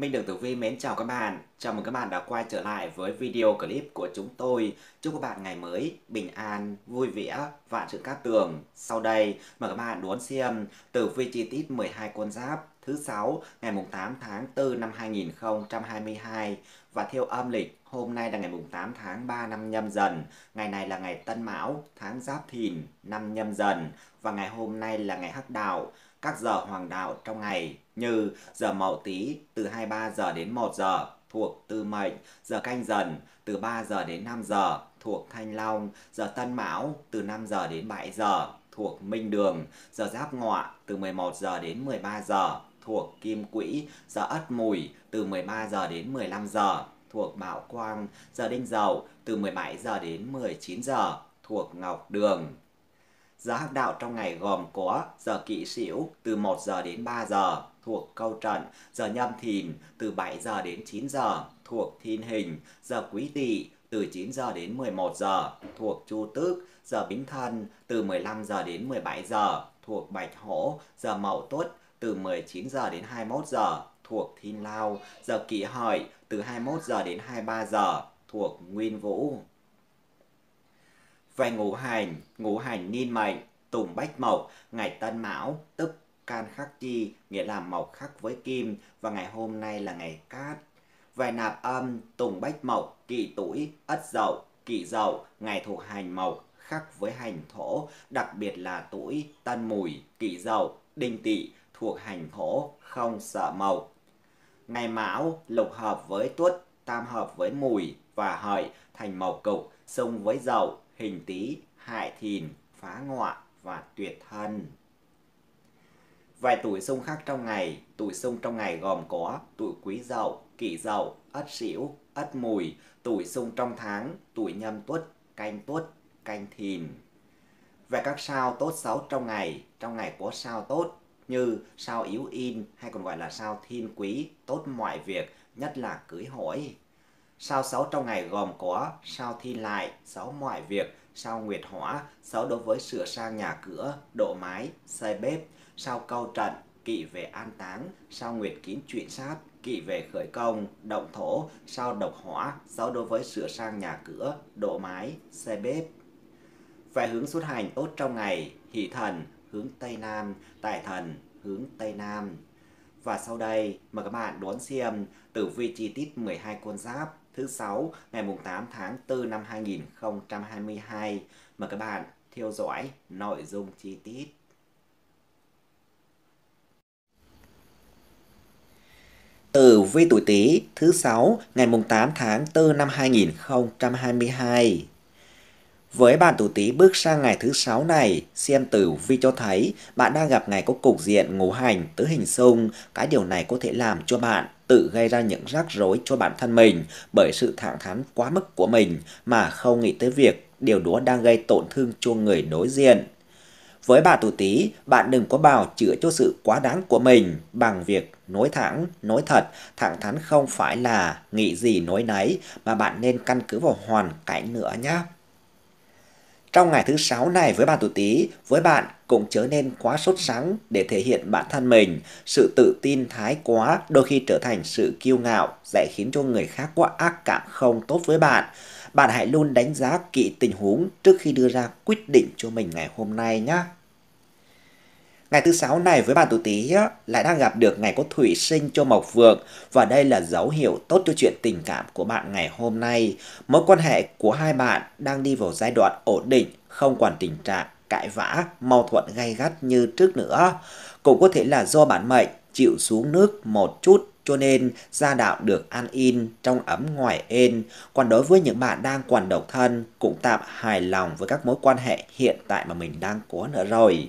Minh Đường Tử Vi mến chào các bạn. Chào mừng các bạn đã quay trở lại với video clip của chúng tôi. Chúc các bạn ngày mới bình an, vui vẻ, vạn sự cát tường. Sau đây, mời các bạn đón xem tử vi chi tiết 12 con giáp thứ 6 ngày 8 tháng 4 năm 2022 và theo âm lịch hôm nay là ngày 8 tháng 3 năm nhâm dần, ngày này là ngày tân mão, tháng giáp thìn, năm nhâm dần và ngày hôm nay là ngày hắc đạo, các giờ hoàng đạo trong ngày như giờ Mậu Tý từ 23 giờ đến 1 giờ thuộc Tư Mệnh, giờ Canh Dần từ 3 giờ đến 5 giờ thuộc Thanh Long, giờ Tân Mão từ 5 giờ đến 7 giờ thuộc Minh Đường, giờ Giáp Ngọ từ 11 giờ đến 13 giờ thuộc Kim Quỹ, giờ Ất Mùi từ 13 giờ đến 15 giờ thuộc Bảo Quang, giờ Đinh Dậu từ 17 giờ đến 19 giờ thuộc Ngọc Đường. Giờ hắc đạo trong ngày gồm có giờ kỵ sửu từ 1 giờ đến 3 giờ thuộc câu trận, giờ nhâm thìn từ 7 giờ đến 9 giờ thuộc thiên hình, giờ quý tỵ từ 9 giờ đến 11 giờ thuộc chu tước, giờ bính thân từ 15 giờ đến 17 giờ thuộc bạch hổ, giờ mậu tuất từ 19 giờ đến 21 giờ thuộc thiên lao, giờ kỷ hợi từ 21 giờ đến 23 giờ thuộc nguyên vũ. Về ngũ hành, ngũ hành niên mệnh, tùng bách mộc, ngày tân mão, tức can khắc chi, nghĩa là mộc khắc với kim, và ngày hôm nay là ngày cát. Về nạp âm, tùng bách mộc, kỵ tuổi, ất dậu, kỵ dậu, ngày thuộc hành mộc, khắc với hành thổ, đặc biệt là tuổi tân mùi, kỵ dậu, đinh tỵ thuộc hành thổ, không sợ mộc. Ngày mão lục hợp với tuất, tam hợp với mùi và hợi thành mộc cục, xung với dậu hình tý, hại thìn, phá ngọa và tuyệt thân. Vài tuổi xung khác trong ngày, tuổi xung trong ngày gồm có tuổi quý dậu, kỷ dậu, ất sửu, ất mùi, tuổi xung trong tháng, tuổi nhâm tuất, canh tuất, canh thìn. Về các sao tốt xấu trong ngày, trong ngày có sao tốt như sao yếu in hay còn gọi là sao thiên quý, tốt mọi việc, nhất là cưới hỏi. Sao 6 trong ngày gồm có sao thi lại, sao mọi việc, sao nguyệt hỏa, sao đối với sửa sang nhà cửa, độ mái, xây bếp, sao câu trận, kỵ về an táng, sao nguyệt kín chuyện sát, kỵ về khởi công, động thổ, sao độc hỏa, sao đối với sửa sang nhà cửa, độ mái, xây bếp. Về hướng xuất hành tốt trong ngày, hỷ thần, hướng Tây Nam, tài thần, hướng Tây Nam. Và sau đây, mời các bạn đón xem tử vi chi tiết 12 con giáp thứ sáu ngày 8 tháng 4 năm 2022. Mời các bạn theo dõi nội dung chi tiết. Tử vi tuổi Tý thứ sáu ngày 8 tháng 4 năm 2022. Với bạn tuổi Tý bước sang ngày thứ sáu này, xem tử vi cho thấy bạn đang gặp ngày có cục diện ngũ hành tứ hình xung, cái điều này có thể làm cho bạn tự gây ra những rắc rối cho bản thân mình bởi sự thẳng thắn quá mức của mình mà không nghĩ tới việc điều đó đang gây tổn thương cho người đối diện. Với bà tuổi tí, bạn đừng có bào chữa cho sự quá đáng của mình bằng việc nói thẳng, nói thật. Thẳng thắn không phải là nghĩ gì nói nấy mà bạn nên căn cứ vào hoàn cảnh nữa nhé. Trong ngày thứ sáu này với bạn tuổi Tý, với bạn cũng chớ nên quá sốt sắng để thể hiện bản thân mình. Sự tự tin thái quá đôi khi trở thành sự kiêu ngạo, sẽ khiến cho người khác quá ác cảm không tốt với bạn. Bạn hãy luôn đánh giá kỹ tình huống trước khi đưa ra quyết định cho mình ngày hôm nay nhé. Ngày thứ sáu này với bạn tuổi Tý lại đang gặp được ngày có thủy sinh cho Mộc Vượng và đây là dấu hiệu tốt cho chuyện tình cảm của bạn ngày hôm nay. Mối quan hệ của hai bạn đang đi vào giai đoạn ổn định, không còn tình trạng cãi vã, mâu thuẫn gay gắt như trước nữa. Cũng có thể là do bản mệnh chịu xuống nước một chút cho nên gia đạo được an in trong ấm ngoài êm còn đối với những bạn đang còn độc thân cũng tạm hài lòng với các mối quan hệ hiện tại mà mình đang có nữa rồi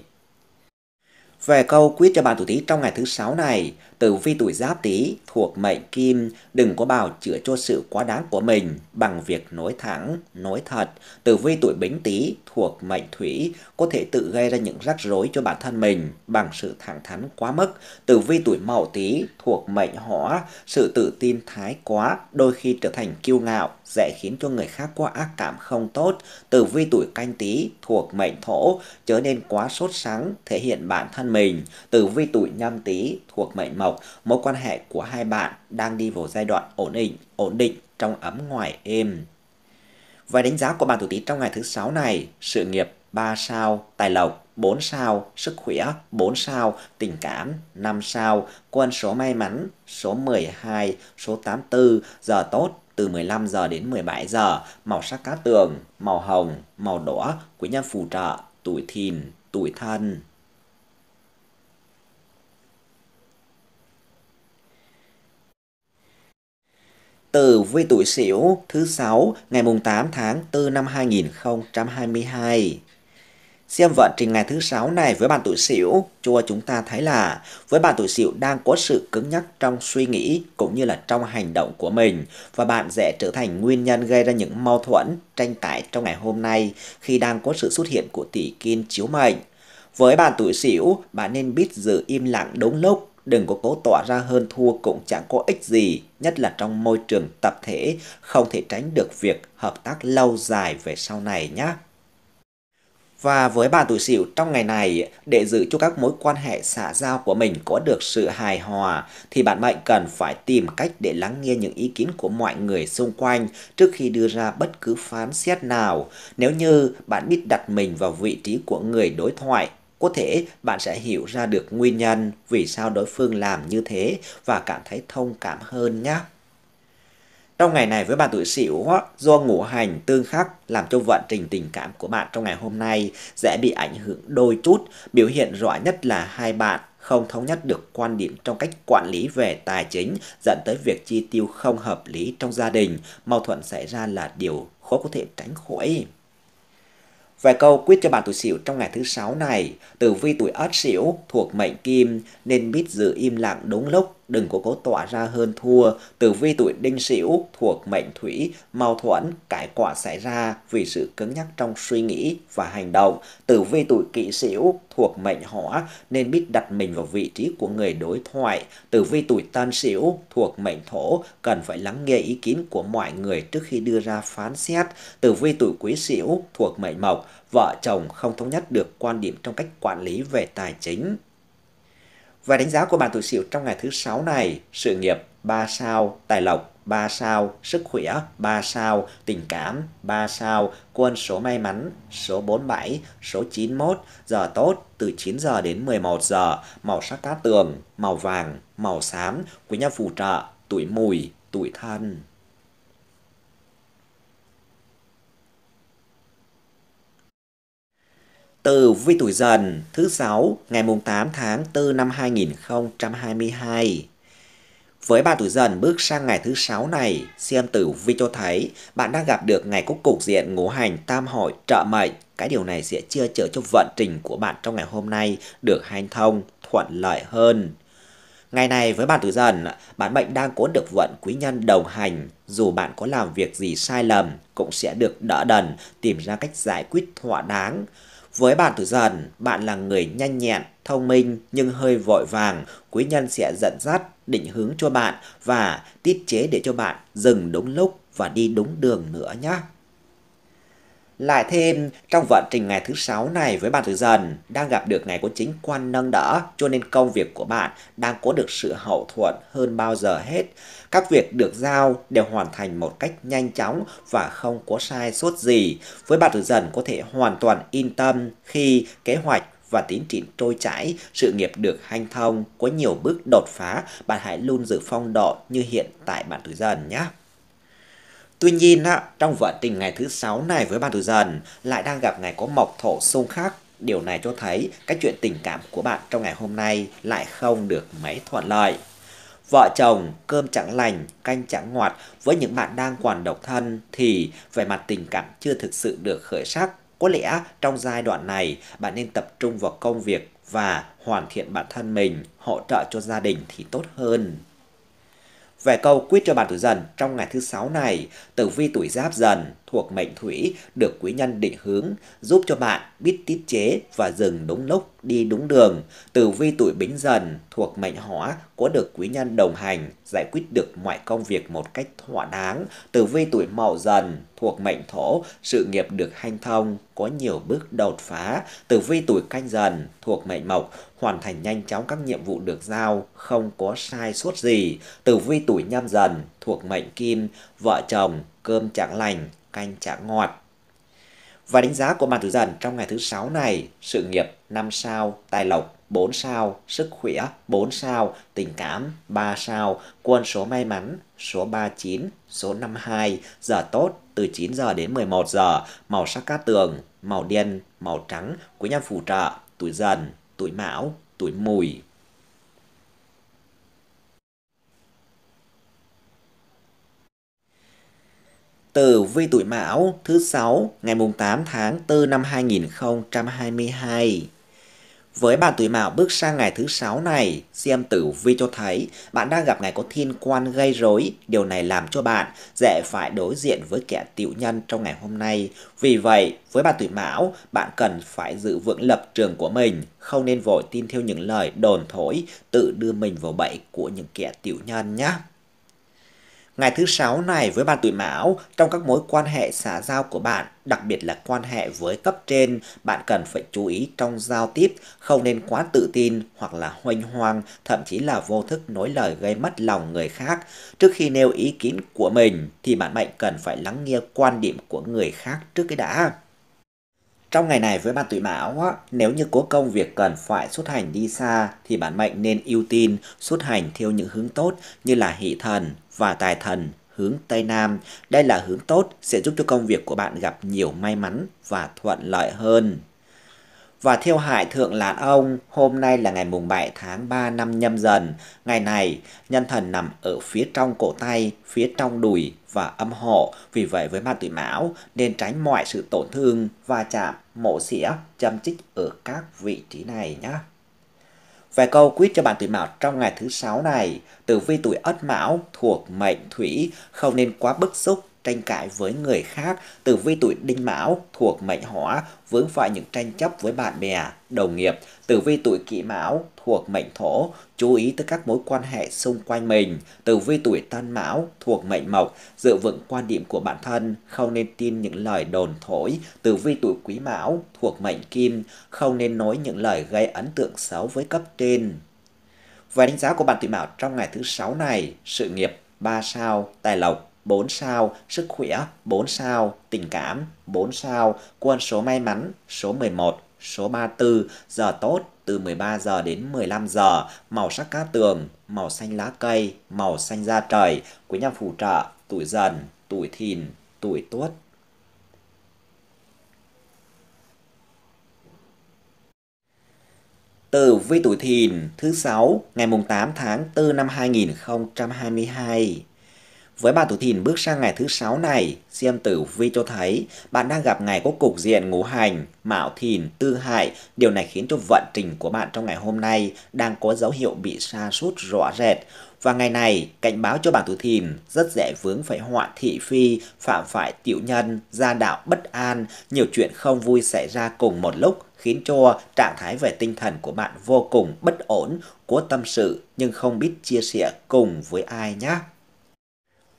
về câu quyết cho bạn tuổi Tý trong ngày thứ sáu này tử vi tuổi giáp tý thuộc mệnh kim, đừng có bào chữa cho sự quá đáng của mình bằng việc nói thẳng, nói thật. Tử vi tuổi bính tý thuộc mệnh thủy, có thể tự gây ra những rắc rối cho bản thân mình bằng sự thẳng thắn quá mức. Tử vi tuổi mậu tý thuộc mệnh hỏa, sự tự tin thái quá đôi khi trở thành kiêu ngạo, dễ khiến cho người khác có ác cảm không tốt. Tử vi tuổi canh tý thuộc mệnh thổ, trở nên quá sốt sắng, thể hiện bản thân mình. Tử vi tuổi nhâm tý thuộc mệnh mộc tộc, mối quan hệ của hai bạn đang đi vào giai đoạn ổn định, ổn định trong ấm ngoài êm. Vài đánh giá của bạn tuổi Tý trong ngày thứ sáu này, sự nghiệp 3 sao, tài lộc 4 sao, sức khỏe 4 sao, tình cảm 5 sao, quân số may mắn số 12, số 84, giờ tốt từ 15 giờ đến 17 giờ, màu sắc cá tường, màu hồng, màu đỏ, quý nhân phù trợ, tuổi thìn, tuổi thân. tử vi tuổi Sửu thứ sáu ngày mùng 8 tháng 4 năm 2022. Xem vận trình ngày thứ sáu này với bạn tuổi Sửu, cho chúng ta thấy là với bạn tuổi Sửu đang có sự cứng nhắc trong suy nghĩ cũng như là trong hành động của mình và bạn dễ trở thành nguyên nhân gây ra những mâu thuẫn, tranh cãi trong ngày hôm nay khi đang có sự xuất hiện của tỷ kim chiếu mệnh. Với bạn tuổi Sửu, bạn nên biết giữ im lặng đúng lúc Đừng có cố tỏ ra hơn thua cũng chẳng có ích gì, nhất là trong môi trường tập thể, không thể tránh được việc hợp tác lâu dài về sau này nhé. Và với bạn tuổi sửu trong ngày này, để giữ cho các mối quan hệ xã giao của mình có được sự hài hòa, thì bạn mệnh cần phải tìm cách để lắng nghe những ý kiến của mọi người xung quanh trước khi đưa ra bất cứ phán xét nào. Nếu như bạn biết đặt mình vào vị trí của người đối thoại có thể bạn sẽ hiểu ra được nguyên nhân vì sao đối phương làm như thế và cảm thấy thông cảm hơn nhé. Trong ngày này với bạn tuổi sửu do ngũ hành tương khắc làm cho vận trình tình cảm của bạn trong ngày hôm nay sẽ bị ảnh hưởng đôi chút, biểu hiện rõ nhất là hai bạn không thống nhất được quan điểm trong cách quản lý về tài chính dẫn tới việc chi tiêu không hợp lý trong gia đình, mâu thuẫn xảy ra là điều khó có thể tránh khỏi. Vài câu quyết cho bạn tuổi Sửu trong ngày thứ sáu này, tử vi tuổi Ất Sửu thuộc mệnh Kim nên biết giữ im lặng đúng lúc đừng có cố tỏa ra hơn thua, tử vi tuổi đinh sửu thuộc mệnh thủy, mâu thuẫn, cải quả xảy ra vì sự cứng nhắc trong suy nghĩ và hành động. Tử vi tuổi kỷ sửu thuộc mệnh hỏa nên biết đặt mình vào vị trí của người đối thoại. Tử vi tuổi tân sửu thuộc mệnh thổ cần phải lắng nghe ý kiến của mọi người trước khi đưa ra phán xét. Tử vi tuổi quý sửu thuộc mệnh mộc, vợ chồng không thống nhất được quan điểm trong cách quản lý về tài chính. Và đánh giá của bạn tuổi Sửu trong ngày thứ sáu này, sự nghiệp 3 sao, tài lộc 3 sao, sức khỏe 3 sao, tình cảm 3 sao, quân số may mắn số 47, số 91, giờ tốt từ 9 giờ đến 11 giờ, màu sắc cát tường, màu vàng, màu xám, quý nhân phù trợ, tuổi mùi, tuổi thân. Từ vi tuổi dần thứ sáu ngày mùng 8 tháng 4 năm 2022. Với bạn tuổi dần bước sang ngày thứ sáu này, xem tử vi cho thấy bạn đang gặp được ngày cúc cục diện ngũ hành tam hội trợ mệnh. Cái điều này sẽ chia trở cho vận trình của bạn trong ngày hôm nay được hanh thông, thuận lợi hơn. Ngày này với bạn tuổi dần, bạn mệnh đang có được vận quý nhân đồng hành. Dù bạn có làm việc gì sai lầm, cũng sẽ được đỡ đần, tìm ra cách giải quyết thỏa đáng. Với bạn tử dần, bạn là người nhanh nhẹn, thông minh nhưng hơi vội vàng, quý nhân sẽ dẫn dắt, định hướng cho bạn và tiết chế để cho bạn dừng đúng lúc và đi đúng đường nữa nhé. Lại thêm, trong vận trình ngày thứ sáu này với bạn tuổi dần, đang gặp được ngày của chính quan nâng đỡ, cho nên công việc của bạn đang có được sự hậu thuẫn hơn bao giờ hết. Các việc được giao đều hoàn thành một cách nhanh chóng và không có sai sót gì. Với bạn tuổi dần có thể hoàn toàn yên tâm khi kế hoạch và tiến triển trôi chảy, sự nghiệp được hanh thông, có nhiều bước đột phá, bạn hãy luôn giữ phong độ như hiện tại bạn tuổi dần nhé. Tuy nhiên, trong vận trình ngày thứ sáu này với bạn tuổi dần lại đang gặp ngày có mộc thổ xung khắc. Điều này cho thấy cái chuyện tình cảm của bạn trong ngày hôm nay lại không được mấy thuận lợi. Vợ chồng, cơm chẳng lành, canh chẳng ngọt với những bạn đang còn độc thân thì về mặt tình cảm chưa thực sự được khởi sắc. Có lẽ trong giai đoạn này bạn nên tập trung vào công việc và hoàn thiện bản thân mình, hỗ trợ cho gia đình thì tốt hơn. Về câu quyết cho bàn tuổi dần trong ngày thứ sáu này, tử vi tuổi giáp dần thuộc mệnh thủy được quý nhân định hướng, giúp cho bạn biết tiết chế và dừng đúng lúc đi đúng đường. từ vi tuổi bính dần thuộc mệnh hỏa có được quý nhân đồng hành, giải quyết được mọi công việc một cách thỏa đáng. từ vi tuổi mậu dần thuộc mệnh thổ, sự nghiệp được hanh thông, có nhiều bước đột phá. từ vi tuổi canh dần thuộc mệnh mộc, hoàn thành nhanh chóng các nhiệm vụ được giao, không có sai sót gì. từ vi tuổi nhâm dần thuộc mệnh kim, vợ chồng cơm chẳng lành, canh chả ngọt. Và đánh giá của Mạc Tử Dần trong ngày thứ 6 này, sự nghiệp 5 sao, tài lộc 4 sao, sức khỏe 4 sao, tình cảm 3 sao, quân số may mắn số 39, số 52, giờ tốt từ 9 giờ đến 11 giờ, màu sắc cát tường, màu đen, màu trắng, quý nhân phù trợ, tuổi dần, tuổi mão, tuổi mùi. Tử vi tuổi Mão thứ sáu ngày mùng 8 tháng 4 năm 2022. Với bạn tuổi Mão bước sang ngày thứ sáu này, xem tử vi cho thấy bạn đang gặp ngày có thiên quan gây rối, điều này làm cho bạn dễ phải đối diện với kẻ tiểu nhân trong ngày hôm nay. Vì vậy, với bạn tuổi Mão, bạn cần phải giữ vững lập trường của mình, không nên vội tin theo những lời đồn thổi, tự đưa mình vào bẫy của những kẻ tiểu nhân nhé. Ngày thứ sáu này với bạn tuổi mão, trong các mối quan hệ xã giao của bạn, đặc biệt là quan hệ với cấp trên, bạn cần phải chú ý trong giao tiếp, không nên quá tự tin hoặc là hoành hoang, thậm chí là vô thức nói lời gây mất lòng người khác. Trước khi nêu ý kiến của mình thì bạn mệnh cần phải lắng nghe quan điểm của người khác trước cái đã. Trong ngày này với bạn tuổi mão, á, nếu như có công việc cần phải xuất hành đi xa thì bạn mệnh nên ưu tiên xuất hành theo những hướng tốt như là hỷ thần, và tài thần hướng Tây Nam. Đây là hướng tốt sẽ giúp cho công việc của bạn gặp nhiều may mắn và thuận lợi hơn. Và theo hại thượng lãn ông, hôm nay là ngày mùng 7 tháng 3 năm nhâm dần. Ngày này, nhân thần nằm ở phía trong cổ tay, phía trong đùi và âm hộ. Vì vậy với ma tuổi mão, nên tránh mọi sự tổn thương, va chạm, mổ xỉa, châm chích ở các vị trí này nhé. Vài câu quyết cho bạn tuổi mão trong ngày thứ sáu này. Tử vi tuổi ất mão thuộc mệnh thủy không nên quá bức xúc tranh cãi với người khác, từ vi tuổi đinh mão thuộc mệnh hỏa vướng phải những tranh chấp với bạn bè, đồng nghiệp, từ vi tuổi kỷ mão thuộc mệnh thổ, chú ý tới các mối quan hệ xung quanh mình, từ vi tuổi tân mão thuộc mệnh mộc, dự vững quan điểm của bản thân, không nên tin những lời đồn thổi, từ vi tuổi quý mão thuộc mệnh kim, không nên nói những lời gây ấn tượng xấu với cấp trên. Và đánh giá của bạn tuổi mão trong ngày thứ sáu này, sự nghiệp 3 sao, tài lộc 4 sao, sức khỏe 4 sao, tình cảm 4 sao, quân số may mắn số 11, số 34, giờ tốt từ 13 giờ đến 15 giờ, màu sắc cá tường, màu xanh lá cây, màu xanh da trời, quý nhân phù trợ, tuổi dần, tuổi thìn, tuổi tuất. từ vi tuổi thìn thứ 6 ngày mùng 8 tháng 4 năm 2022 với bạn tuổi Thìn bước sang ngày thứ sáu này, xem Tử Vi cho thấy bạn đang gặp ngày có cục diện ngũ hành, mạo thìn, tư hại. Điều này khiến cho vận trình của bạn trong ngày hôm nay đang có dấu hiệu bị sa sút rõ rệt. Và ngày này, cảnh báo cho bạn tuổi Thìn rất dễ vướng phải họa thị phi, phạm phải tiểu nhân, gia đạo bất an, nhiều chuyện không vui xảy ra cùng một lúc khiến cho trạng thái về tinh thần của bạn vô cùng bất ổn, có tâm sự nhưng không biết chia sẻ cùng với ai nhé.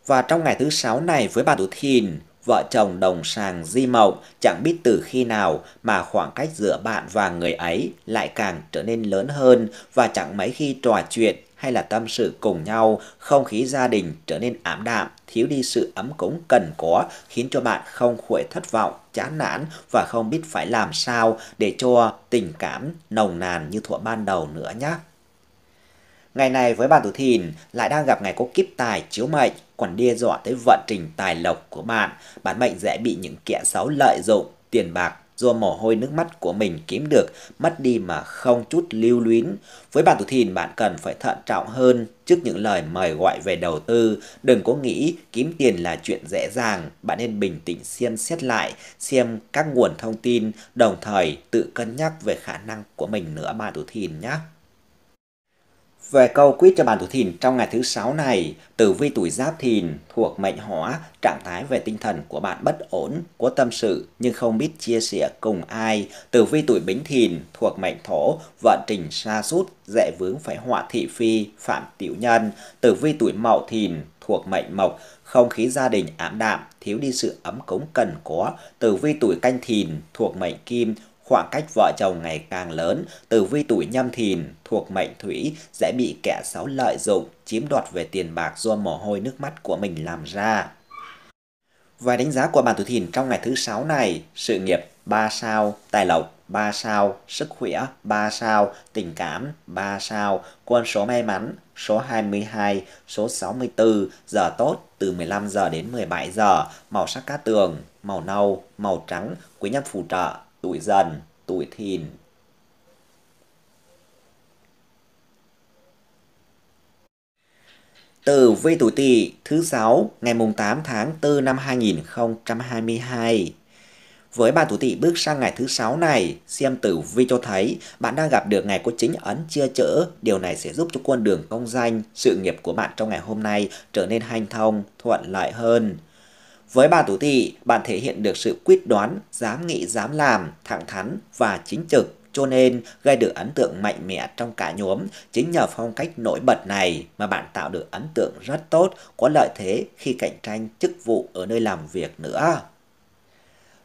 Và trong ngày thứ sáu này với bà Tú Thìn, vợ chồng đồng sàng di mộng chẳng biết từ khi nào mà khoảng cách giữa bạn và người ấy lại càng trở nên lớn hơn và chẳng mấy khi trò chuyện hay là tâm sự cùng nhau, không khí gia đình trở nên ảm đạm, thiếu đi sự ấm cúng cần có, khiến cho bạn không khỏi thất vọng, chán nản và không biết phải làm sao để cho tình cảm nồng nàn như thuở ban đầu nữa nhé. Ngày này với bạn tuổi thìn lại đang gặp ngày có kiếp tài chiếu mệnh còn đe dọa tới vận trình tài lộc của bạn. Bạn mệnh dễ bị những kẻ xấu lợi dụng, tiền bạc do mồ hôi nước mắt của mình kiếm được mất đi mà không chút lưu luyến. Với bạn tuổi thìn bạn cần phải thận trọng hơn trước những lời mời gọi về đầu tư. Đừng có nghĩ kiếm tiền là chuyện dễ dàng. Bạn nên bình tĩnh xem xét lại, xem các nguồn thông tin, đồng thời tự cân nhắc về khả năng của mình nữa bạn tuổi thìn nhé. Về câu quyết cho bạn tuổi thìn trong ngày thứ sáu này, tử vi tuổi giáp thìn thuộc mệnh hỏa, trạng thái về tinh thần của bạn bất ổn, có tâm sự nhưng không biết chia sẻ cùng ai. Tử vi tuổi bính thìn thuộc mệnh thổ, vận trình xa sút dễ vướng phải họa thị phi, phạm tiểu nhân. Tử vi tuổi mậu thìn thuộc mệnh mộc, không khí gia đình ảm đạm, thiếu đi sự ấm cúng cần có. Tử vi tuổi canh thìn thuộc mệnh kim, Khoảng cách vợ chồng ngày càng lớn, tử vi tuổi nhâm thìn thuộc mệnh thủy sẽ bị kẻ xấu lợi dụng, chiếm đoạt về tiền bạc do mồ hôi nước mắt của mình làm ra. Và đánh giá của bạn tuổi thìn trong ngày thứ sáu này, sự nghiệp 3 sao, tài lộc 3 sao, sức khỏe 3 sao, tình cảm 3 sao, quân số may mắn số 22, số 64, giờ tốt từ 15 giờ đến 17 giờ, màu sắc cát tường, màu nâu, màu trắng, quý nhân phù trợ tuổi dần, tuổi thìn. Tử vi tuổi tỵ thứ 6 ngày mùng 8 tháng 4 năm 2022. Với bạn tuổi tỵ bước sang ngày thứ 6 này, xem tử vi cho thấy bạn đang gặp được ngày có chính ấn chia chữ. Điều này sẽ giúp cho con đường công danh, sự nghiệp của bạn trong ngày hôm nay trở nên hanh thông, thuận lợi hơn. Với bà Tú tỵ bạn thể hiện được sự quyết đoán, dám nghĩ dám làm, thẳng thắn và chính trực, cho nên gây được ấn tượng mạnh mẽ trong cả nhóm. Chính nhờ phong cách nổi bật này mà bạn tạo được ấn tượng rất tốt, có lợi thế khi cạnh tranh chức vụ ở nơi làm việc nữa.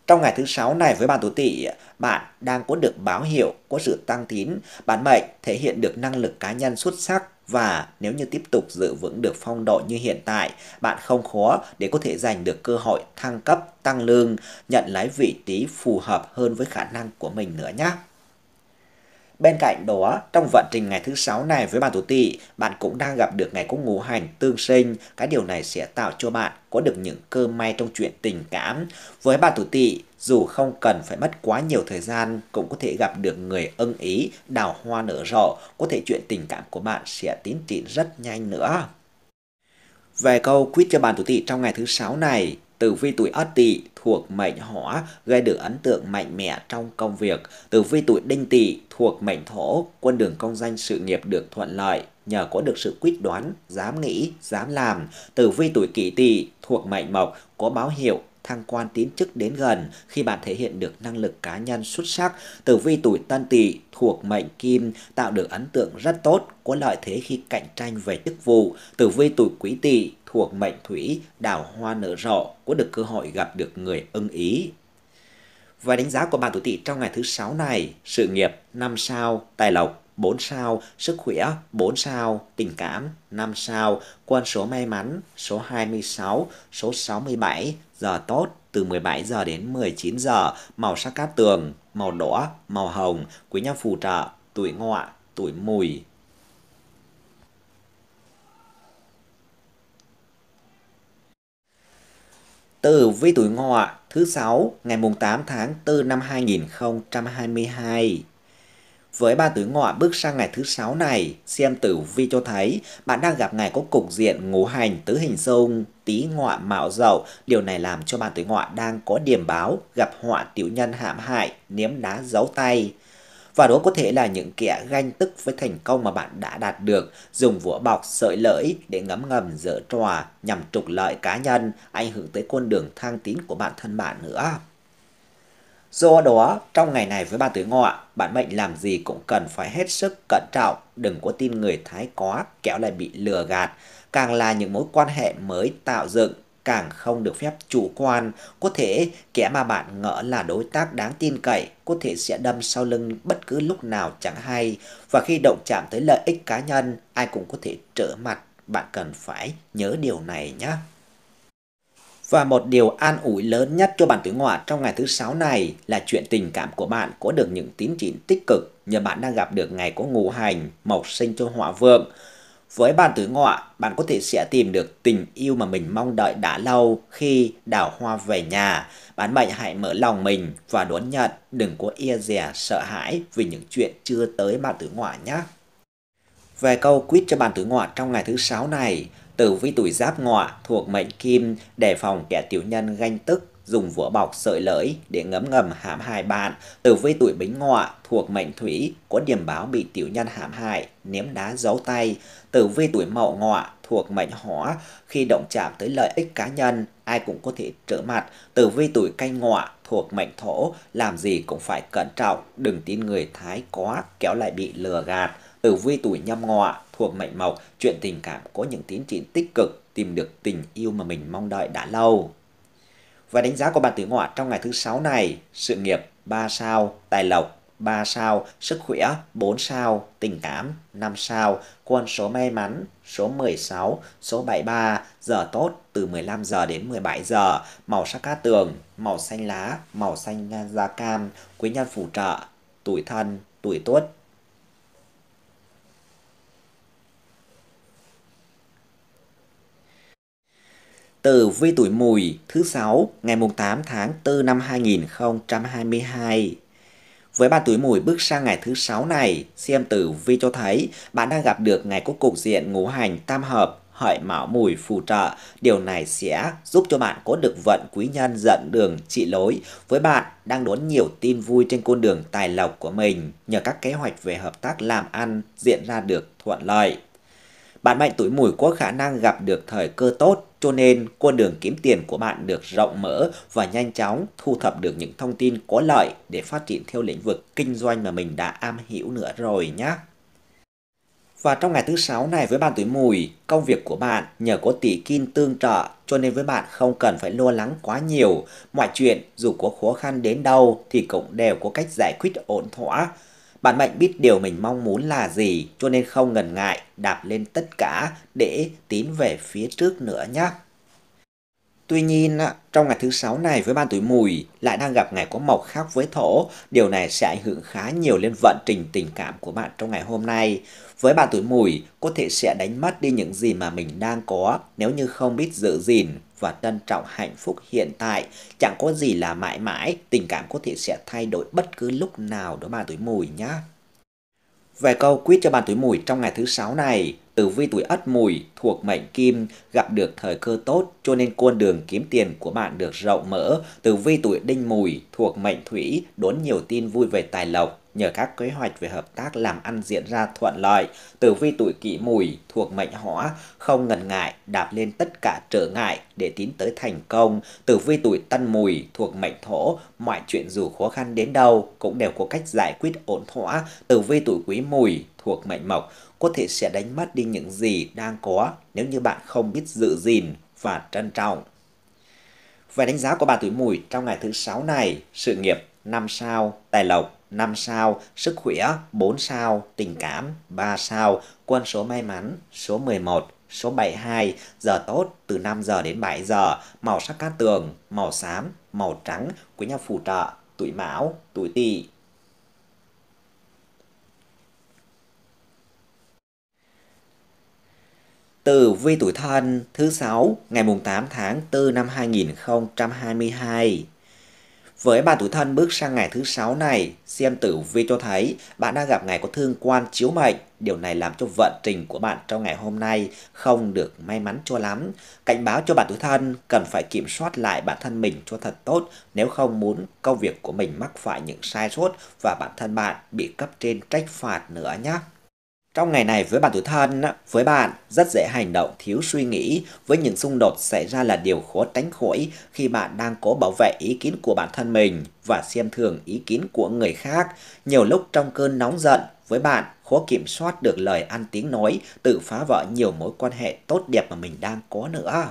Trong ngày thứ sáu này với bạn tú tỵ, bạn đang có được báo hiệu, có sự tăng tín, bản mệnh thể hiện được năng lực cá nhân xuất sắc, và nếu như tiếp tục giữ vững được phong độ như hiện tại, bạn không khó để có thể giành được cơ hội thăng cấp, tăng lương, nhận lấy vị trí phù hợp hơn với khả năng của mình nữa nhé. Bên cạnh đó, trong vận trình ngày thứ sáu này với bạn tuổi tỵ, bạn cũng đang gặp được ngày cung ngũ hành tương sinh, cái điều này sẽ tạo cho bạn có được những cơ may trong chuyện tình cảm. Với bạn tuổi tỵ, dù không cần phải mất quá nhiều thời gian cũng có thể gặp được người ưng ý, đào hoa nở rộ, có thể chuyện tình cảm của bạn sẽ tiến triển rất nhanh nữa. Về câu quyết cho bạn tuổi tỵ trong ngày thứ sáu này, Tử vi tuổi Ất Tỵ thuộc mệnh Hỏa gây được ấn tượng mạnh mẽ trong công việc. Tử vi tuổi Đinh Tỵ thuộc mệnh Thổ, quân đường công danh sự nghiệp được thuận lợi nhờ có được sự quyết đoán, dám nghĩ, dám làm. Tử vi tuổi Kỷ Tỵ thuộc mệnh Mộc có báo hiệu thăng quan tiến chức đến gần khi bạn thể hiện được năng lực cá nhân xuất sắc. Tử vi tuổi Tân Tỵ thuộc mệnh Kim tạo được ấn tượng rất tốt, có lợi thế khi cạnh tranh về chức vụ. Tử vi tuổi Quý Tỵ thuộc mệnh thủy đào hoa nở rộ có được cơ hội gặp được người ưng ý. Và đánh giá của bạn tuổi tỵ trong ngày thứ sáu này, sự nghiệp 5 sao, tài lộc 4 sao, sức khỏe 4 sao, tình cảm 5 sao, quan số may mắn số 26, số 67, giờ tốt từ 17 giờ đến 19 giờ, màu sắc cát tường, màu đỏ, màu hồng, quý nhân phù trợ, tuổi ngọ, tuổi mùi, Tử vi tuổi ngọ thứ sáu ngày mùng 8 tháng 4 năm 2022. Với ba tuổi ngọ bước sang ngày thứ sáu này, xem tử vi cho thấy bạn đang gặp ngày có cục diện ngũ hành tứ hình xung, tý ngọ mạo dậu. Điều này làm cho bạn tuổi ngọ đang có điểm báo gặp họa tiểu nhân hãm hại, ném đá giấu tay và đó có thể là những kẻ ganh tức với thành công mà bạn đã đạt được, dùng vũa bọc sợi lợi để ngấm ngầm dở trò nhằm trục lợi cá nhân, ảnh hưởng tới con đường thăng tiến của bản thân bạn nữa. Do đó, trong ngày này với ba tuổi ngọ, bạn mệnh làm gì cũng cần phải hết sức cẩn trọng, đừng có tin người thái quá, kẻo lại bị lừa gạt. Càng là những mối quan hệ mới tạo dựng càng không được phép chủ quan. Có thể kẻ mà bạn ngỡ là đối tác đáng tin cậy có thể sẽ đâm sau lưng bất cứ lúc nào chẳng hay. Và khi động chạm tới lợi ích cá nhân, ai cũng có thể trở mặt. Bạn cần phải nhớ điều này nhé. Và một điều an ủi lớn nhất cho bạn tử ngoại trong ngày thứ sáu này là chuyện tình cảm của bạn có được những tín chỉ tích cực nhờ bạn đang gặp được ngày có ngũ hành, mộc sinh cho họa vượng. Với bạn tứ ngọ, bạn có thể sẽ tìm được tình yêu mà mình mong đợi đã lâu khi đào hoa về nhà. Bạn mệnh hãy mở lòng mình và đón nhận, đừng có e dè sợ hãi vì những chuyện chưa tới bạn tứ ngọ nhé. Về câu quýt cho bạn tứ ngọ trong ngày thứ sáu này, tử vi tuổi giáp ngọ thuộc mệnh kim đề phòng kẻ tiểu nhân ganh tức dùng vỏ bọc sợi lưỡi để ngấm ngầm hãm hại bạn. từ vi tuổi bính ngọ thuộc mệnh thủy có điểm báo bị tiểu nhân hãm hại, ném đá giấu tay. từ vi tuổi mậu ngọ thuộc mệnh hỏa khi động chạm tới lợi ích cá nhân ai cũng có thể trở mặt từ vi tuổi canh ngọ thuộc mệnh thổ làm gì cũng phải cẩn trọng đừng tin người thái quá kéo lại bị lừa gạt từ vi tuổi nhâm ngọ thuộc mệnh mộc chuyện tình cảm có những tiến triển tích cực tìm được tình yêu mà mình mong đợi đã lâu và đánh giá của bạn tử ngọ trong ngày thứ sáu này, sự nghiệp 3 sao, tài lộc 3 sao, sức khỏe 4 sao, tình cảm 5 sao, quân số may mắn số 16, số 73, giờ tốt từ 15 giờ đến 17 giờ, màu sắc cát tường, màu xanh lá, màu xanh da cam, quý nhân phù trợ, tuổi thân, tuổi tuất tử vi tuổi mùi thứ sáu ngày 8 tháng 4 năm 2022. Với bạn tuổi mùi bước sang ngày thứ sáu này, xem tử vi cho thấy bạn đang gặp được ngày có cục diện ngũ hành tam hợp hợi mão mùi phù trợ. Điều này sẽ giúp cho bạn có được vận quý nhân dẫn đường trị lối. Với bạn đang đón nhiều tin vui trên con đường tài lộc của mình nhờ các kế hoạch về hợp tác làm ăn diễn ra được thuận lợi. Bạn mệnh tuổi mùi có khả năng gặp được thời cơ tốt cho nên con đường kiếm tiền của bạn được rộng mở và nhanh chóng thu thập được những thông tin có lợi để phát triển theo lĩnh vực kinh doanh mà mình đã am hiểu nữa rồi nhé. Và trong ngày thứ sáu này với bạn tuổi mùi, công việc của bạn nhờ có tỷ kim tương trợ cho nên với bạn không cần phải lo lắng quá nhiều. Mọi chuyện dù có khó khăn đến đâu thì cũng đều có cách giải quyết ổn thỏa. Bạn bệnh biết điều mình mong muốn là gì, cho nên không ngần ngại đạp lên tất cả để tiến về phía trước nữa nhé. Tuy nhiên, trong ngày thứ sáu này với ban tuổi mùi lại đang gặp ngày có mộc khác với thổ, điều này sẽ ảnh hưởng khá nhiều lên vận trình tình cảm của bạn trong ngày hôm nay. Với bạn tuổi mùi, có thể sẽ đánh mất đi những gì mà mình đang có nếu như không biết giữ gìn và trân trọng hạnh phúc hiện tại. Chẳng có gì là mãi mãi, tình cảm có thể sẽ thay đổi bất cứ lúc nào đó bạn tuổi mùi nhé. Về câu quyết cho bạn tuổi mùi trong ngày thứ sáu này, tử vi tuổi ất mùi thuộc mệnh kim gặp được thời cơ tốt cho nên con đường kiếm tiền của bạn được rộng mở. Tử vi tuổi đinh mùi thuộc mệnh thủy đón nhiều tin vui về tài lộc, nhờ các kế hoạch về hợp tác làm ăn diễn ra thuận lợi, tử vi tuổi kỷ mùi thuộc mệnh hỏa không ngần ngại đạp lên tất cả trở ngại để tiến tới thành công. Tử vi tuổi tân mùi thuộc mệnh thổ, mọi chuyện dù khó khăn đến đâu cũng đều có cách giải quyết ổn thỏa. Tử vi tuổi quý mùi thuộc mệnh mộc có thể sẽ đánh mất đi những gì đang có nếu như bạn không biết giữ gìn và trân trọng. Về đánh giá của bà tuổi mùi trong ngày thứ sáu này, sự nghiệp 5 sao, tài lộc 5 sao, sức khỏe 4 sao, tình cảm 3 sao, quân số may mắn số 11, số 72, giờ tốt từ 5 giờ đến 7 giờ, màu sắc cát tường, màu xám, màu trắng, quý nhân phù trợ, tuổi mão, tuổi tỵ. từ vi tuổi thân thứ 6 ngày mùng 8 tháng 4 năm 2022 với bạn tuổi thân bước sang ngày thứ sáu này, xem tử vi cho thấy bạn đang gặp ngày có thương quan chiếu mệnh. Điều này làm cho vận trình của bạn trong ngày hôm nay không được may mắn cho lắm. Cảnh báo cho bạn tuổi thân cần phải kiểm soát lại bản thân mình cho thật tốt nếu không muốn công việc của mình mắc phải những sai sót và bản thân bạn bị cấp trên trách phạt nữa nhé. Trong ngày này với bạn tuổi thân, với bạn rất dễ hành động thiếu suy nghĩ với những xung đột xảy ra là điều khó tránh khỏi khi bạn đang cố bảo vệ ý kiến của bản thân mình và xem thường ý kiến của người khác. Nhiều lúc trong cơn nóng giận với bạn khó kiểm soát được lời ăn tiếng nói tự phá vỡ nhiều mối quan hệ tốt đẹp mà mình đang có nữa.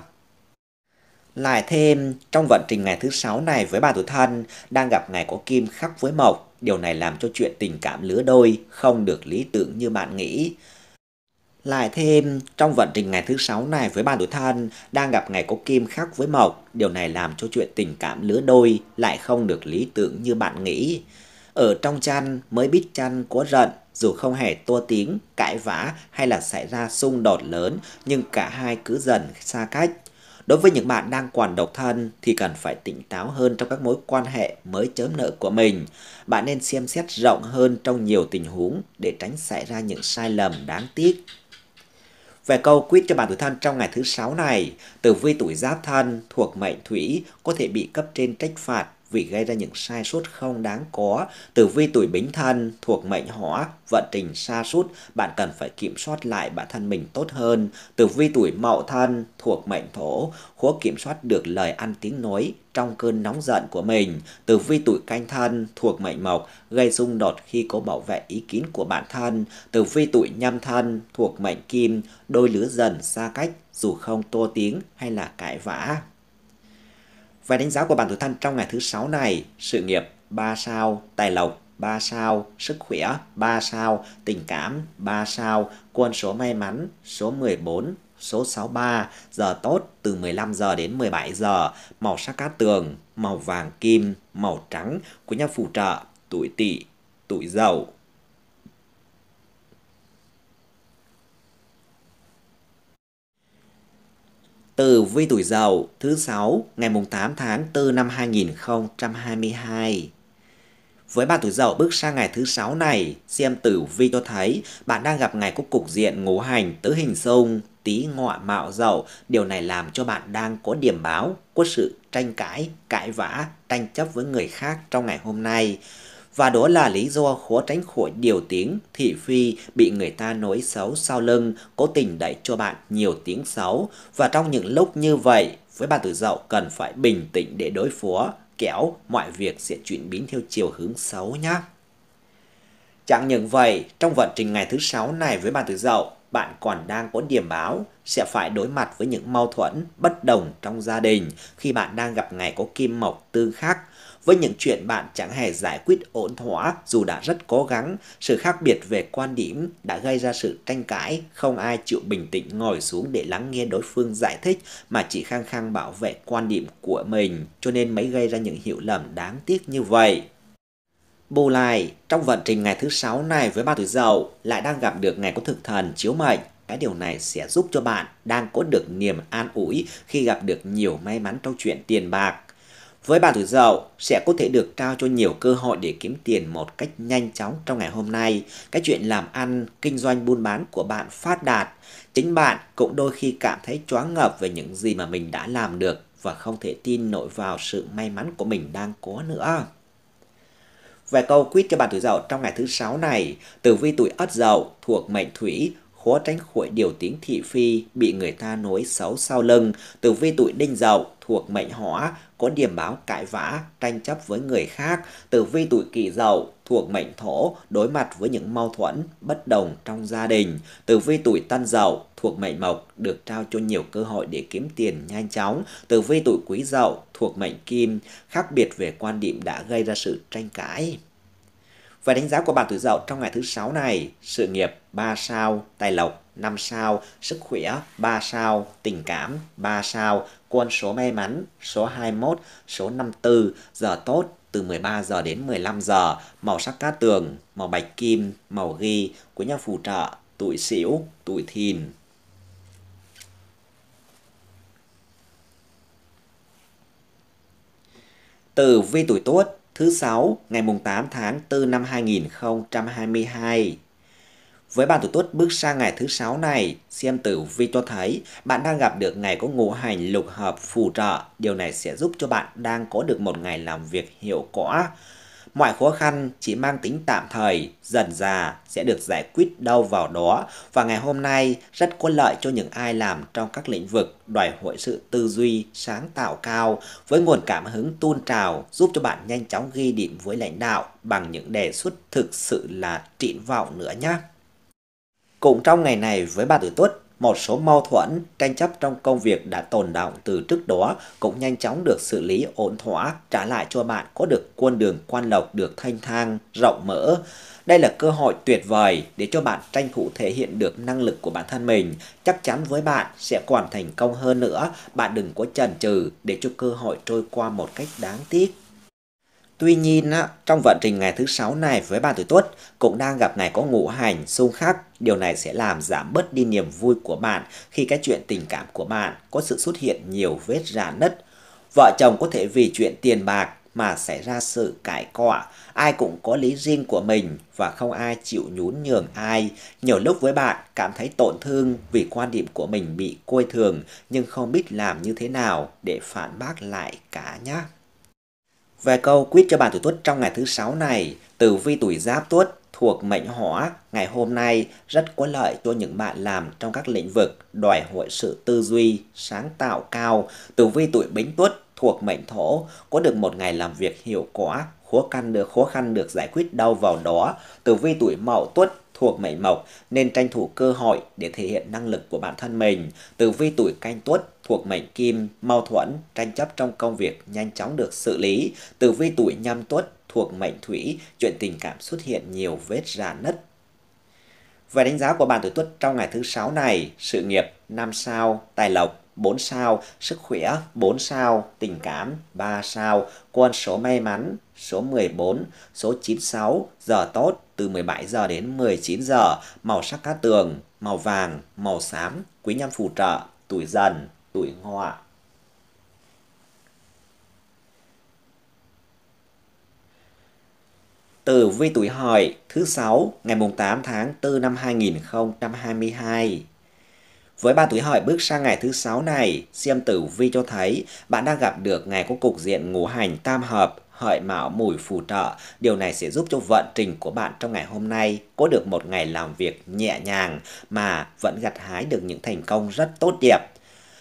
Lại thêm, trong vận trình ngày thứ sáu này với bạn tuổi thân đang gặp ngày có kim khắc với mộc điều này làm cho chuyện tình cảm lứa đôi không được lý tưởng như bạn nghĩ. Lại thêm, trong vận trình ngày thứ sáu này với bạn tuổi thân, đang gặp ngày có kim khắc với mộc, điều này làm cho chuyện tình cảm lứa đôi lại không được lý tưởng như bạn nghĩ. Ở trong chăn mới biết chăn có giận, dù không hề tua tiếng, cãi vã hay là xảy ra xung đột lớn, nhưng cả hai cứ dần xa cách. Đối với những bạn đang còn độc thân thì cần phải tỉnh táo hơn trong các mối quan hệ mới chớm nợ của mình. Bạn nên xem xét rộng hơn trong nhiều tình huống để tránh xảy ra những sai lầm đáng tiếc. Về câu quyết cho bạn tuổi thân trong ngày thứ sáu này, tử vi tuổi giáp thân thuộc mệnh thủy có thể bị cấp trên trách phạt vì gây ra những sai sót không đáng có. Tử vi tuổi bính thân thuộc mệnh hỏa, vận trình sa sút, bạn cần phải kiểm soát lại bản thân mình tốt hơn. Tử vi tuổi mậu thân thuộc mệnh thổ, khó kiểm soát được lời ăn tiếng nói trong cơn nóng giận của mình. Tử vi tuổi canh thân thuộc mệnh mộc, gây xung đột khi có bảo vệ ý kiến của bản thân. Tử vi tuổi nhâm thân thuộc mệnh kim, đôi lứa dần xa cách dù không tô tiếng hay là cãi vã. Vài đánh giá của bản tuổi thân trong ngày thứ sáu này, sự nghiệp 3 sao, tài lộc 3 sao, sức khỏe 3 sao, tình cảm 3 sao, quân số may mắn số 14, số 63, giờ tốt từ 15 giờ đến 17 giờ, màu sắc cát tường, màu vàng kim, màu trắng của nhà phù trợ, tuổi tỵ, tuổi dậu. Tử vi tuổi dậu thứ sáu ngày mùng 8 tháng 4 năm 2022. Với bạn tuổi dậu bước sang ngày thứ sáu này, xem tử vi cho thấy bạn đang gặp ngày có cục diện ngũ hành tứ hình xung, tí ngọ mạo dậu. Điều này làm cho bạn đang có điểm báo, có sự tranh cãi, cãi vã, tranh chấp với người khác trong ngày hôm nay và đó là lý do khó tránh khỏi điều tiếng thị phi bị người ta nói xấu sau lưng, cố tình đẩy cho bạn nhiều tiếng xấu và trong những lúc như vậy, với bạn tử dậu cần phải bình tĩnh để đối phó, kéo mọi việc sẽ chuyển biến theo chiều hướng xấu nhé. Chẳng những vậy, trong vận trình ngày thứ sáu này với bạn tử dậu, bạn còn đang có điểm báo sẽ phải đối mặt với những mâu thuẫn bất đồng trong gia đình khi bạn đang gặp ngày có kim mộc tư khắc với những chuyện bạn chẳng hề giải quyết ổn thỏa dù đã rất cố gắng. Sự khác biệt về quan điểm đã gây ra sự tranh cãi, không ai chịu bình tĩnh ngồi xuống để lắng nghe đối phương giải thích mà chỉ khăng khăng bảo vệ quan điểm của mình, cho nên mới gây ra những hiểu lầm đáng tiếc như vậy. Bù lại, trong vận trình ngày thứ sáu này với ba tuổi dậu lại đang gặp được ngày có thực thần chiếu mệnh cái điều này sẽ giúp cho bạn đang có được niềm an ủi khi gặp được nhiều may mắn trong chuyện tiền bạc với bạn tuổi dậu sẽ có thể được trao cho nhiều cơ hội để kiếm tiền một cách nhanh chóng trong ngày hôm nay. Cái chuyện làm ăn, kinh doanh buôn bán của bạn phát đạt. Chính bạn cũng đôi khi cảm thấy choáng ngợp về những gì mà mình đã làm được và không thể tin nổi vào sự may mắn của mình đang có nữa. Về câu quyết cho bạn tuổi dậu trong ngày thứ sáu này, tử vi tuổi ất dậu thuộc mệnh thủy khó tránh khỏi điều tiếng thị phi bị người ta nói xấu sau lưng từ vi tuổi đinh dậu thuộc mệnh hỏa có điểm báo cãi vã tranh chấp với người khác từ vi tuổi kỷ dậu thuộc mệnh thổ đối mặt với những mâu thuẫn bất đồng trong gia đình từ vi tuổi tân dậu thuộc mệnh mộc được trao cho nhiều cơ hội để kiếm tiền nhanh chóng từ vi tuổi quý dậu thuộc mệnh kim khác biệt về quan điểm đã gây ra sự tranh cãi và đánh giá của bạn tuổi dậu trong ngày thứ sáu này, sự nghiệp 3 sao, tài lộc 5 sao, sức khỏe 3 sao, tình cảm 3 sao, quân số may mắn số 21, số 54, giờ tốt từ 13 giờ đến 15 giờ, màu sắc cát tường, màu bạch kim, màu ghi, của nhà phù trợ, tuổi xỉu, tuổi thìn. từ vi tuổi tuất thứ sáu ngày mùng 8 tháng 4 năm 2022. Với bạn tuổi tuất bước sang ngày thứ sáu này, xem tử vi cho thấy bạn đang gặp được ngày có ngũ hành lục hợp phù trợ. Điều này sẽ giúp cho bạn đang có được một ngày làm việc hiệu quả, Mọi khó khăn chỉ mang tính tạm thời, dần già sẽ được giải quyết đâu vào đó và ngày hôm nay rất có lợi cho những ai làm trong các lĩnh vực đòi hội sự tư duy, sáng tạo cao với nguồn cảm hứng tuôn trào giúp cho bạn nhanh chóng ghi điểm với lãnh đạo bằng những đề xuất thực sự là trịn vọng nữa nhé. Cũng trong ngày này với bà tuổi tuất một số mâu thuẫn, tranh chấp trong công việc đã tồn động từ trước đó cũng nhanh chóng được xử lý ổn thỏa, trả lại cho bạn có được con đường quan lộc được thanh thang, rộng mở. Đây là cơ hội tuyệt vời để cho bạn tranh thủ thể hiện được năng lực của bản thân mình. Chắc chắn với bạn sẽ còn thành công hơn nữa. Bạn đừng có chần chừ để cho cơ hội trôi qua một cách đáng tiếc. Tuy nhiên, trong vận trình ngày thứ sáu này với ba tuổi tuất cũng đang gặp ngày có ngũ hành xung khắc. Điều này sẽ làm giảm bớt đi niềm vui của bạn khi cái chuyện tình cảm của bạn có sự xuất hiện nhiều vết rạn nứt. Vợ chồng có thể vì chuyện tiền bạc mà xảy ra sự cãi cọ. Ai cũng có lý riêng của mình và không ai chịu nhún nhường ai. Nhiều lúc với bạn cảm thấy tổn thương vì quan điểm của mình bị coi thường nhưng không biết làm như thế nào để phản bác lại cả nhé. Về câu quyết cho bạn tuổi tuất trong ngày thứ sáu này, tử vi tuổi giáp tuất thuộc mệnh hỏa ngày hôm nay rất có lợi cho những bạn làm trong các lĩnh vực đòi hỏi sự tư duy, sáng tạo cao. Tử vi tuổi bính tuất thuộc mệnh thổ có được một ngày làm việc hiệu quả, khó khăn được khó khăn được giải quyết đâu vào đó. Tử vi tuổi mậu tuất thuộc mệnh mộc nên tranh thủ cơ hội để thể hiện năng lực của bản thân mình. Tử vi tuổi canh tuất thuộc mệnh kim, mâu thuẫn, tranh chấp trong công việc nhanh chóng được xử lý. Tử vi tuổi nhâm tuất thuộc mệnh thủy, chuyện tình cảm xuất hiện nhiều vết rạn nứt, về đánh giá của bạn tuổi Tuất trong ngày thứ sáu này, sự nghiệp 5 sao, tài lộc 4 sao, sức khỏe 4 sao, tình cảm 3 sao, quân số may mắn số 14, số 96, giờ tốt từ 17 giờ đến 19 giờ, màu sắc cát tường, màu vàng, màu xám, quý nhân phù trợ, tuổi dần, tuổi ngọ. từ vi tuổi hợi thứ 6 ngày mùng 8 tháng 4 năm 2022. Với ba tuổi hợi bước sang ngày thứ 6 này, xem tử vi cho thấy bạn đang gặp được ngày có cục diện ngũ hành tam hợp hợi mão mùi phù trợ. Điều này sẽ giúp cho vận trình của bạn trong ngày hôm nay có được một ngày làm việc nhẹ nhàng mà vẫn gặt hái được những thành công rất tốt đẹp.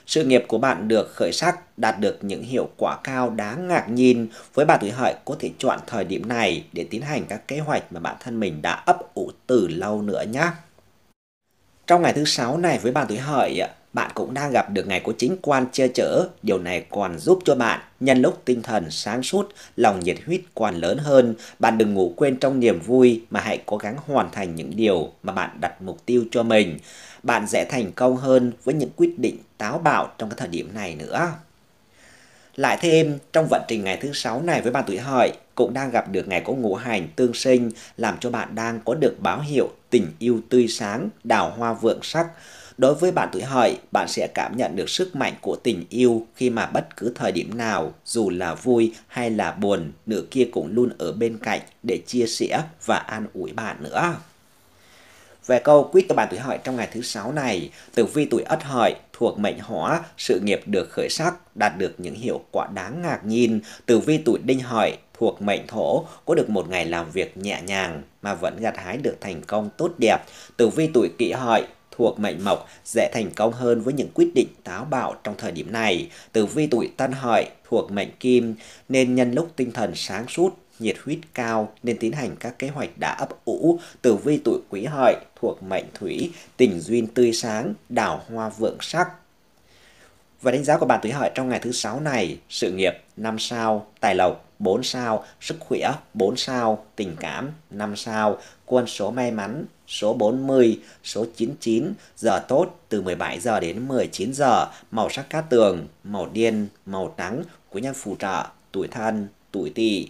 Sự nghiệp của bạn được khởi sắc, đạt được những hiệu quả cao đáng ngạc nhiên. Với bà tuổi hợi có thể chọn thời điểm này để tiến hành các kế hoạch mà bản thân mình đã ấp ủ từ lâu nữa nhé. Trong ngày thứ sáu này với bạn tuổi hợi bạn cũng đang gặp được ngày của chính quan che chở. Điều này còn giúp cho bạn nhân lúc tinh thần sáng suốt, lòng nhiệt huyết còn lớn hơn. Bạn đừng ngủ quên trong niềm vui mà hãy cố gắng hoàn thành những điều mà bạn đặt mục tiêu cho mình. Bạn sẽ thành công hơn với những quyết định táo bạo trong cái thời điểm này nữa. Lại thêm, trong vận trình ngày thứ sáu này với bạn tuổi hợi, cũng đang gặp được ngày có ngũ hành tương sinh, làm cho bạn đang có được báo hiệu tình yêu tươi sáng, đào hoa vượng sắc. Đối với bạn tuổi hợi, bạn sẽ cảm nhận được sức mạnh của tình yêu khi mà bất cứ thời điểm nào, dù là vui hay là buồn, nửa kia cũng luôn ở bên cạnh để chia sẻ và an ủi bạn nữa. Về câu quyết cho bạn tuổi hợi trong ngày thứ sáu này, tử vi tuổi ất hợi thuộc mệnh hỏa, sự nghiệp được khởi sắc, đạt được những hiệu quả đáng ngạc nhiên. Tử vi tuổi đinh hợi thuộc mệnh thổ có được một ngày làm việc nhẹ nhàng mà vẫn gặt hái được thành công tốt đẹp. Tử vi tuổi kỷ hợi thuộc mệnh mộc dễ thành công hơn với những quyết định táo bạo trong thời điểm này. Tử vi tuổi tân hợi thuộc mệnh kim nên nhân lúc tinh thần sáng suốt nhiệt huyết cao nên tiến hành các kế hoạch đã ấp ủ tử vi tuổi quý hợi thuộc mệnh thủy tình duyên tươi sáng đào hoa vượng sắc và đánh giá của bạn tuổi hợi trong ngày thứ sáu này sự nghiệp 5 sao tài lộc 4 sao sức khỏe 4 sao tình cảm 5 sao quân số may mắn số 40, số 99, giờ tốt từ 17 giờ đến 19 giờ, màu sắc cát tường, màu điên, màu trắng, quý nhân phù trợ, tuổi thân, tuổi tỵ.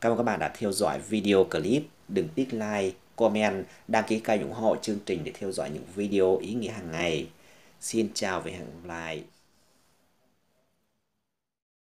Cảm ơn các bạn đã theo dõi video clip, đừng tiếc like, comment, đăng ký kênh ủng hộ chương trình để theo dõi những video ý nghĩa hàng ngày. Xin chào và hẹn gặp lại.